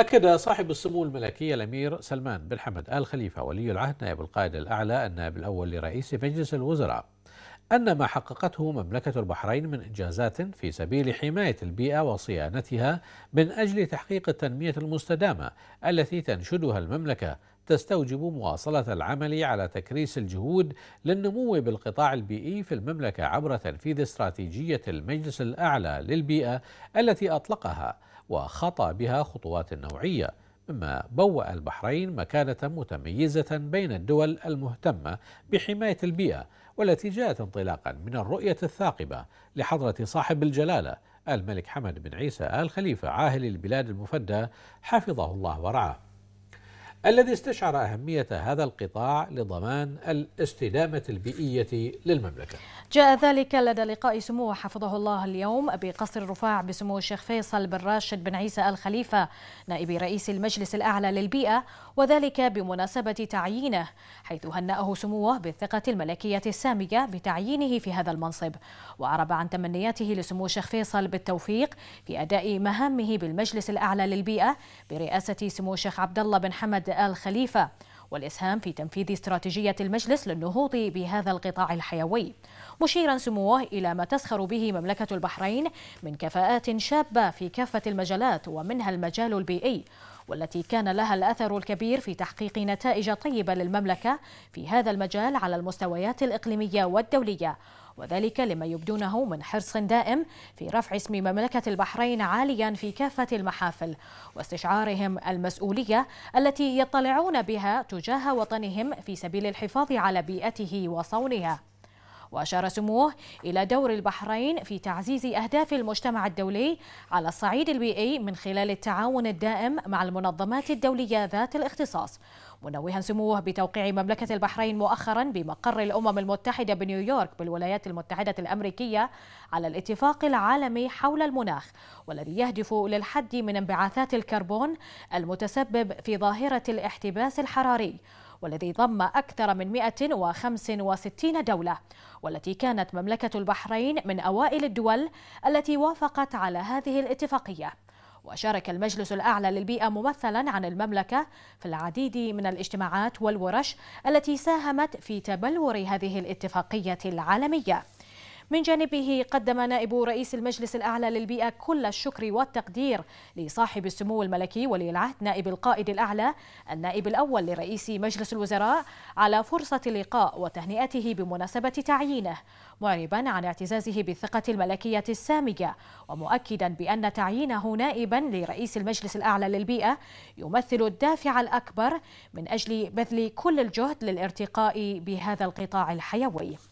أكد صاحب السمو الملكي الأمير سلمان بن حمد آل خليفة ولي العهد نائب القائد الأعلى النائب الأول لرئيس مجلس الوزراء أن ما حققته مملكة البحرين من إنجازات في سبيل حماية البيئة وصيانتها من أجل تحقيق التنمية المستدامة التي تنشدها المملكة تستوجب مواصلة العمل على تكريس الجهود للنمو بالقطاع البيئي في المملكة عبر تنفيذ استراتيجية المجلس الأعلى للبيئة التي أطلقها وخطى بها خطوات نوعيه مما بوأ البحرين مكانة متميزة بين الدول المهتمة بحماية البيئة والتي جاءت انطلاقا من الرؤية الثاقبة لحضرة صاحب الجلالة الملك حمد بن عيسى آل خليفة عاهل البلاد المفدى حفظه الله ورعاه الذي استشعر أهمية هذا القطاع لضمان الاستدامة البيئية للمملكة جاء ذلك لدى لقاء سمو حفظه الله اليوم بقصر الرفاع بسمو الشيخ فيصل بن راشد بن عيسى الخليفة نائب رئيس المجلس الأعلى للبيئة وذلك بمناسبة تعيينه حيث هنأه سموه بالثقة الملكية السامية بتعيينه في هذا المنصب وأعرب عن تمنياته لسمو الشيخ فيصل بالتوفيق في أداء مهامه بالمجلس الأعلى للبيئة برئاسة سمو الشيخ عبد الله بن حمد آل خليفة والإسهام في تنفيذ استراتيجية المجلس للنهوض بهذا القطاع الحيوي مشيرا سموه إلى ما تسخر به مملكة البحرين من كفاءات شابة في كافة المجالات ومنها المجال البيئي والتي كان لها الأثر الكبير في تحقيق نتائج طيبة للمملكة في هذا المجال على المستويات الإقليمية والدولية وذلك لما يبدونه من حرص دائم في رفع اسم مملكة البحرين عاليا في كافة المحافل واستشعارهم المسؤولية التي يطلعون بها تجاه وطنهم في سبيل الحفاظ على بيئته وصونها وأشار سموه إلى دور البحرين في تعزيز أهداف المجتمع الدولي على الصعيد البيئي من خلال التعاون الدائم مع المنظمات الدولية ذات الاختصاص منوها سموه بتوقيع مملكة البحرين مؤخرا بمقر الأمم المتحدة بنيويورك بالولايات المتحدة الأمريكية على الاتفاق العالمي حول المناخ والذي يهدف للحد من انبعاثات الكربون المتسبب في ظاهرة الاحتباس الحراري والذي ضم أكثر من 165 دولة والتي كانت مملكة البحرين من أوائل الدول التي وافقت على هذه الاتفاقية وشارك المجلس الأعلى للبيئة ممثلا عن المملكة في العديد من الاجتماعات والورش التي ساهمت في تبلور هذه الاتفاقية العالمية من جانبه قدم نائب رئيس المجلس الأعلى للبيئة كل الشكر والتقدير لصاحب السمو الملكي ولي العهد نائب القائد الأعلى النائب الأول لرئيس مجلس الوزراء على فرصة اللقاء وتهنئته بمناسبة تعيينه معربا عن اعتزازه بالثقة الملكية السامية ومؤكدا بأن تعيينه نائبا لرئيس المجلس الأعلى للبيئة يمثل الدافع الأكبر من أجل بذل كل الجهد للارتقاء بهذا القطاع الحيوي